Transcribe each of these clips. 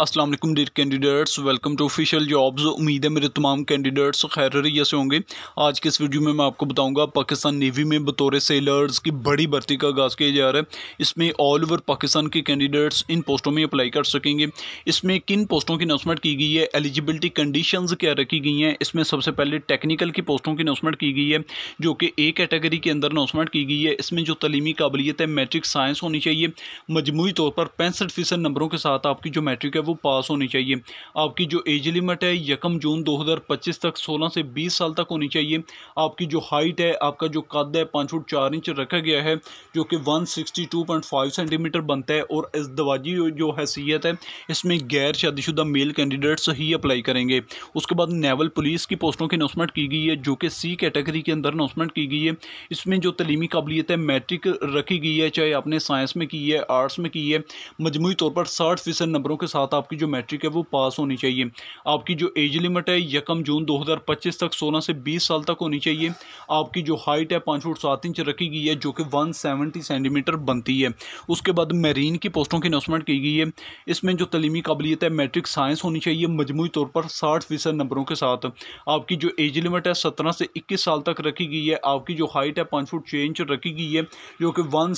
Aslam dear candidates welcome to official jobs उम्मीद है मेरे तमाम कैंडिडेट्स खैर रैया से होंगे आज के इस वीडियो में मैं आपको बताऊंगा पाकिस्तान नेवी में बतौर सेलर्स की बड़ी भर्ती का आगाज़ किया जा रहा है इसमें ऑल ओवर पाकिस्तान के कैंडिडेट्स इन पोस्टों में अप्लाई कर सकेंगे इसमें किन पोस्टों की अनाउंसमेंट की गई है एलिजिबिलिटी कंडीशन क्या रखी गई हैं इसमें सबसे पहले टेक्निकल की पोस्टों की अनाउंसमेंट की गई है जो कि ए कैटेगरी के अंदर अनाउंसमेंट की गई है इसमें जो तलीमी काबिलियत है मैट्रिक साइंस होनी चाहिए मजमू तौर पर पैंसठ फीसद नंबरों के साथ आपकी जो मैट्रिक वो पास होनी चाहिए आपकी जो एज लिमिट है यकम जून 2025 तक 16 से 20 साल तक होनी चाहिए आपकी जो हाइट है आपका जो कद है पाँच फुट चार इंच रखा गया है जो कि 162.5 सेंटीमीटर बनता है और इस दवाजी जो हैसियत है इसमें गैर शादीशुदा मेल कैंडिडेट्स ही अप्लाई करेंगे उसके बाद नेवल पुलिस की पोस्टों की अनाउंसमेंट की गई है जो कि सी कैटेगरी के अंदर अनाउंसमेंट की गई है इसमें जो तलीमी काबिलियत है मैट्रिक रखी गई है चाहे आपने साइंस में की है आर्ट्स में की है मजमू तौर पर साठ फीसद नंबरों के साथ आपकी जो मैट्रिक है वो पास होनी चाहिए आपकी जो एज लिमिट है यकम जून 2025 तक 16 से 20 साल तक होनी चाहिए आपकी जो हाइट है पाँच फुट सात इंच रखी गई है जो कि 170 सेंटीमीटर बनती है उसके बाद मेरीन की पोस्टों की अनाउंसमेंट की गई है इसमें जो तलीमी काबिलियत है मैट्रिक साइंस होनी चाहिए मजमू तौर पर साठ फीसद नंबरों के साथ आपकी जो एज लिमिट है सत्रह से इक्कीस साल तक रखी गई है आपकी जो हाइट है पाँच फुट छः इंच रखी गई है जो कि वन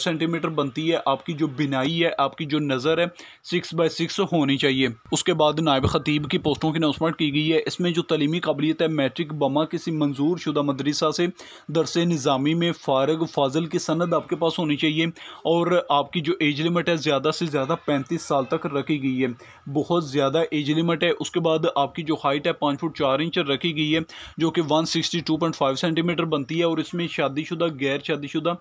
सेंटीमीटर बनती है आपकी जो बिनाई है आपकी जो नज़र है सिक्स बाई सिक्स होनी चाहिए उसके बाद नायब खतीब की पोस्टों की अनाउंसमेंट की गई है इसमें जो तलीमी काबिलियत है मैट्रिक बमा किसी मंजूर शुदा मदरसा से दरस निज़ामी में फारग फाजल की सनद आपके पास होनी चाहिए और आपकी जो एज लिमिट है ज़्यादा से ज़्यादा पैंतीस साल तक रखी गई है बहुत ज़्यादा एज लिमिट है उसके बाद आपकी जो हाइट है पाँच फुट चार इंच रखी गई है जो कि one sixty two point five centimetre बनती है और इसमें शादीशुदा गैर शादीशुदा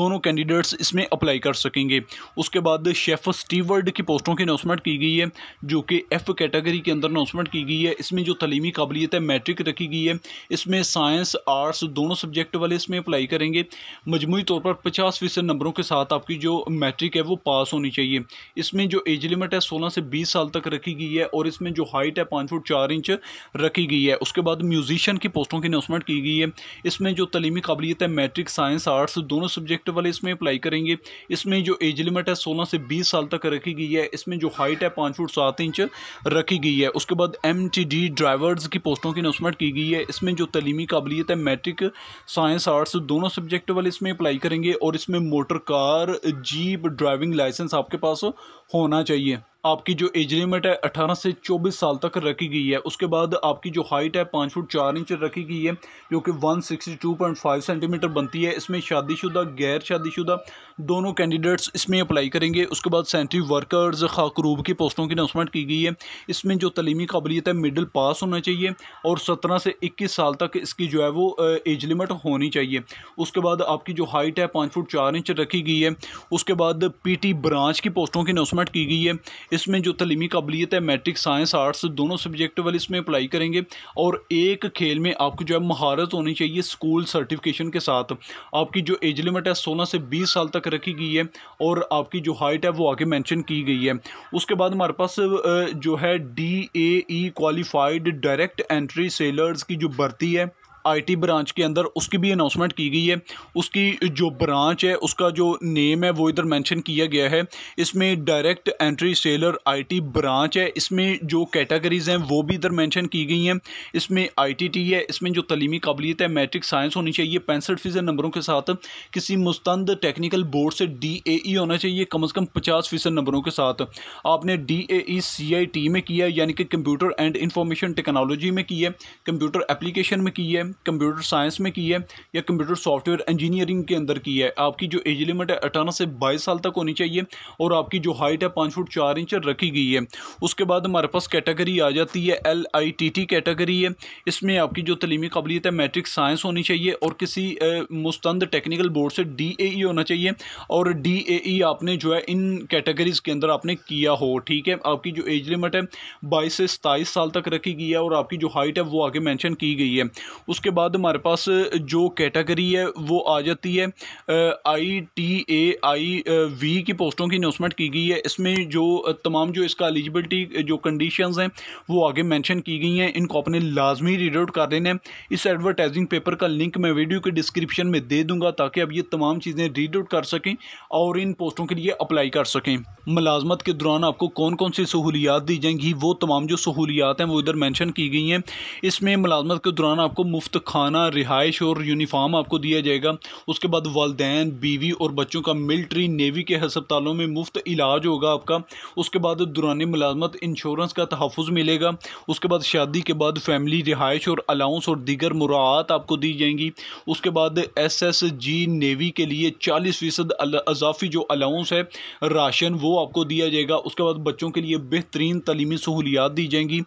दोनों कैंडिडेट्स इसमें अप्लाई कर सकेंगे उसके बाद शेफ स्टीवर्ड की पोस्टों पोस्टों की अनाउंसमेंट की गई है जो कि एफ़ कैटेगरी के अंदर अनाउंसमेंट की गई है इसमें जो तलीमी काबिलियत है मैट्रिक रखी गई है इसमें साइंस आर्ट्स दोनों सब्जेक्ट वाले इसमें अप्लाई करेंगे मजमू तौर पर पचास फ़ीसद नंबरों के साथ आपकी जो मैट्रिक है वो पास होनी चाहिए इसमें जो एज लिमिट है सोलह से बीस साल तक रखी गई है और इसमें जो हाइट है पाँच फुट चार इंच रखी गई है उसके बाद म्यूजिशियन की पोस्टों की अनाउंसमेंट की गई है इसमें जो तलीमी काबिलियत है मैट्रिक साइंस आर्ट्स दोनों सब्जेक्ट वाले इसमें अप्लाई करेंगे इसमें जो एज लिमिट है सोलह से बीस साल तक रखी गई है इसमें जो हाइट है पाँच फुट सात इंच रखी गई है उसके बाद एम ड्राइवर्स की पोस्टों की अनाउंसमेंट की गई है इसमें जो तलीमी काबिलियत है मैट्रिक साइंस आर्ट्स दोनों सब्जेक्ट वाले इसमें अप्लाई करेंगे और इसमें motor car jeep driving licence आपके पास होना चाहिए आपकी जो एज लिमिट है अठारह से चौबीस साल तक रखी गई है उसके बाद आपकी जो हाइट है पाँच फुट चार इंच रखी गई है जो कि one sixty two point five centimetre बनती है इसमें शादीशुदा गैर शादीशुदा दोनों कैंडिडेट्स इसमें अप्लाई करेंगे उसके बाद सेंट्री वर्कर्स खाकरूब की पोस्टों की अनाउंसमेंट की गई है इसमें जो तलीमी काबिलियत है मिडल पास होना चाहिए और सत्रह से इक्कीस साल तक इसकी जो है वो एज लिमिट होनी चाहिए उसके बाद आपकी जो हाइट है पाँच फुट चार इंच रखी गई है उसके बाद पी टी ब्रांच की पोस्टों की अनाउंसमेंट की गई है इसमें जो तलीमी काबिलियत है मैट्रिक साइंस आर्ट्स दोनों सब्जेक्ट वाले इसमें अप्लाई करेंगे और एक खेल में आपकी जो है महारत होनी चाहिए स्कूल सर्टिफिकेशन के साथ आपकी जो एज लिमिट है सोलह से बीस साल तक रखी गई है और आपकी जो हाइट है वो आगे मैंशन की गई है उसके बाद हमारे पास जो है D A E qualified direct entry sailors की जो भर्ती है आईटी ब्रांच के अंदर उसकी भी अनाउंसमेंट की गई है उसकी जो ब्रांच है उसका जो नेम है वो इधर मेंशन किया गया है इसमें direct entry sailor IT branch है इसमें जो कैटेगरीज हैं वो भी इधर मेंशन की गई हैं इसमें आईटीटी है इसमें जो तलीमी काबिलियत है मैट्रिक साइंस होनी चाहिए पैंसठ फ़ीसद नंबरों के साथ किसी मुस्तंद टेक्निकल बोर्ड से डी ए ई होना चाहिए कम अज़ कम पचास फ़ीसद नंबरों के साथ आपने D A E C I T में किया यानी कि कंप्यूटर एंड इंफॉर्मेशन टेक्नोलॉजी में की है कंप्यूटर एप्लीकेशन में की है कंप्यूटर साइंस में की है या कंप्यूटर सॉफ्टवेयर इंजीनियरिंग के अंदर की है आपकी जो एज लिमिट है अठारह से बाईस साल तक होनी चाहिए और आपकी जो हाइट है पाँच फुट चार इंच रखी गई है उसके बाद हमारे पास कैटेगरी आ जाती है L I T T category है इसमें आपकी जो तलीमी काबिलियत है मैट्रिक साइंस होनी चाहिए और किसी मुस्तंद टेक्निकल बोर्ड से डी ए ई होना चाहिए और डी ए ई आपने जो है इन कैटेगरीज़ के अंदर आपने किया हो ठीक है आपकी जो एज लिमिट है बाईस से सताईस साल तक रखी गई है और आपकी जो हाइट है वो आगे मैंशन की गई है उस उसके बाद हमारे पास जो कैटेगरी है वो आ जाती है I T A I we की पोस्टों की अनाउंसमेंट की गई है इसमें जो तमाम जो इसका एलिजिबिलिटी जो कंडीशंस हैं वो आगे मेंशन की गई हैं इनको अपने लाजमी रीड आउट कर देना है इस एडवर्टाइजिंग पेपर का लिंक मैं वीडियो के डिस्क्रिप्शन में दे दूँगा ताकि अब ये तमाम चीज़ें रीड आउट कर सकें और इन पोस्टों के लिए अप्लाई कर सकें मुलाजमत के दौरान आपको कौन कौन सी सहूलियात दी जाएंगी वो तमाम जो सहूलियात हैं वो इधर मैंशन की गई हैं इसमें मुलाजमत के दौरान आपको मुफ्त मुफ्त खाना रिहाइश और यूनिफाम आपको दिया जाएगा उसके बाद वालदेन बीवी और बच्चों का मिल्ट्री नेवी के हस्पतालों में मुफ्त इलाज होगा आपका उसके बाद दुरानी मुलाजमत इंश्योरेंस का तहफ़ मिलेगा उसके बाद शादी के बाद फैमिली रिहाइश और अलाउंस और दीगर मुरात आपको दी जाएंगी उसके बाद एस एस जी नेवी के लिए चालीस फ़ीसद अजाफी जो अलाउंस है राशन वो आपको दिया जाएगा उसके बाद बच्चों के लिए बेहतरीन तलीमी सहूलियात दी जाएंगी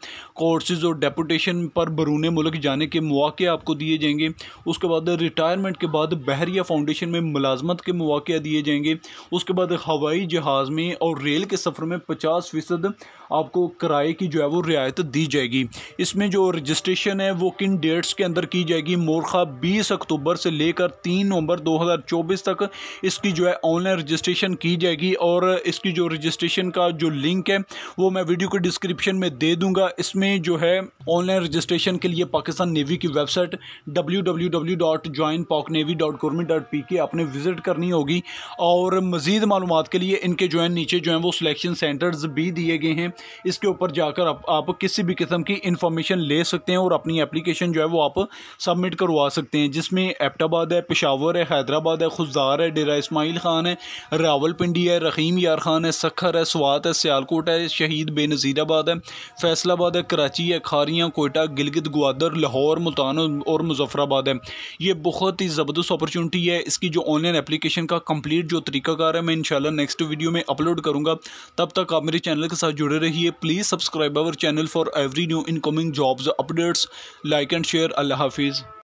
कोर्सेज़ और डेपुटेशन पर बरून मुल्क जाने के मौके आपको दिए जाएंगे उसके बाद रिटायरमेंट के बाद बहरिया फाउंडेशन में मुलाजमत के मौक़े दिए जाएंगे उसके बाद हवाई जहाज़ में और रेल के सफ़र में पचास फ़ीसद आपको किराए की जो है वो रियायत दी जाएगी इसमें जो रजिस्ट्रेशन है वो किन डेट्स के अंदर की जाएगी मोरखा बीस अक्टूबर से लेकर तीन नवंबर दो हजार चौबीस तक इसकी जो है ऑनलाइन रजिस्ट्रेशन की जाएगी और इसकी जो रजिस्ट्रेशन का जो लिंक है वो मैं वीडियो के डिस्क्रिप्शन में दे दूंगा इसमें जो है ऑनलाइन रजिस्ट्रेशन के लिए पाकिस्तान नेवी की website website W W W dot join Pak navy dot government dot P K आपने विजिट करनी होगी और मज़ीद मालूम के लिए इनके जो है नीचे जो है वो सिलेक्शन सेंटर्स भी दिए गए हैं इसके ऊपर जाकर आप, आप किसी भी किस्म की इंफॉर्मेशन ले सकते हैं और अपनी एप्लीकेशन जो है वो आप सबमिट करवा सकते हैं जिसमें एपटाबाद है पेशावर है हैदराबाद है खुजदार है डेरा इसमाइल ख़ान है रावलपिंडी है रहीम यार खान है सखर है स्वात है सियालकोट है शहीद बेनज़ीराबाद है फैसलाबाद है कराची है खारियाँ कोयटा गिलगित ग्वादर लाहौर मुल्तान और और मुजफ्फराबाद है ये बहुत ही ज़बरदस्त अपॉर्चुनिटी है इसकी जो ऑनलाइन एप्लीकेशन का कंप्लीट जो तरीकाकार है मैं इंशाल्लाह नेक्स्ट वीडियो में अपलोड करूँगा तब तक आप मेरे चैनल के साथ जुड़े रहिए please subscribe our channel for every new incoming jobs updates like and share अल्लाह हाफिज़